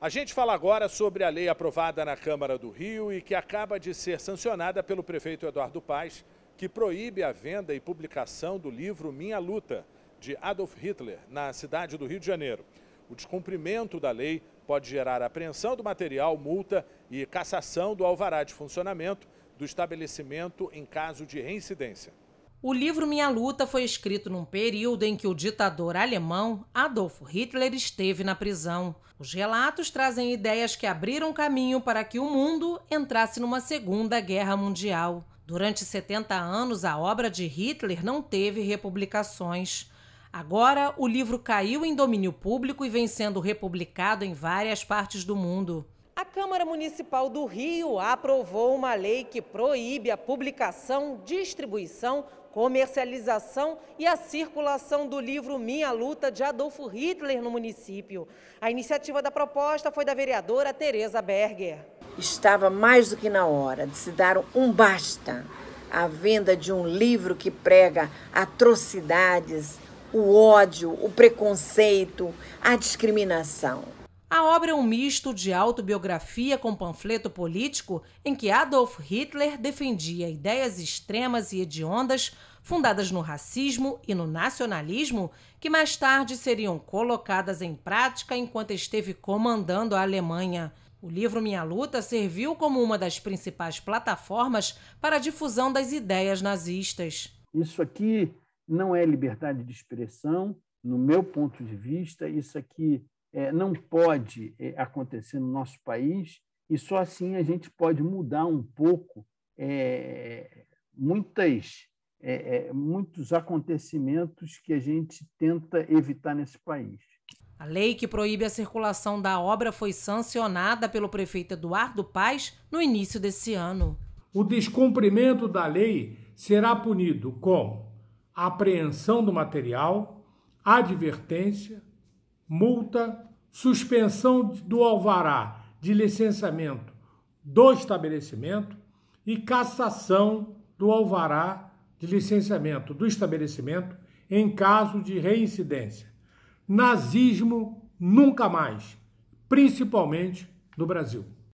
A gente fala agora sobre a lei aprovada na Câmara do Rio e que acaba de ser sancionada pelo prefeito Eduardo Paes, que proíbe a venda e publicação do livro Minha Luta, de Adolf Hitler, na cidade do Rio de Janeiro. O descumprimento da lei pode gerar apreensão do material, multa e cassação do alvará de funcionamento do estabelecimento em caso de reincidência. O livro Minha Luta foi escrito num período em que o ditador alemão Adolf Hitler esteve na prisão. Os relatos trazem ideias que abriram caminho para que o mundo entrasse numa Segunda Guerra Mundial. Durante 70 anos, a obra de Hitler não teve republicações. Agora, o livro caiu em domínio público e vem sendo republicado em várias partes do mundo. Câmara Municipal do Rio aprovou uma lei que proíbe a publicação, distribuição, comercialização e a circulação do livro Minha Luta de Adolfo Hitler no município. A iniciativa da proposta foi da vereadora Tereza Berger. Estava mais do que na hora de se dar um basta à venda de um livro que prega atrocidades, o ódio, o preconceito, a discriminação. A obra é um misto de autobiografia com panfleto político em que Adolf Hitler defendia ideias extremas e hediondas fundadas no racismo e no nacionalismo que mais tarde seriam colocadas em prática enquanto esteve comandando a Alemanha. O livro Minha Luta serviu como uma das principais plataformas para a difusão das ideias nazistas. Isso aqui não é liberdade de expressão, no meu ponto de vista, isso aqui é, não pode é, acontecer no nosso país e só assim a gente pode mudar um pouco é, muitas é, é, muitos acontecimentos que a gente tenta evitar nesse país. A lei que proíbe a circulação da obra foi sancionada pelo prefeito Eduardo Paes no início desse ano. O descumprimento da lei será punido com apreensão do material, advertência, multa, suspensão do alvará de licenciamento do estabelecimento e cassação do alvará de licenciamento do estabelecimento em caso de reincidência. Nazismo nunca mais, principalmente no Brasil.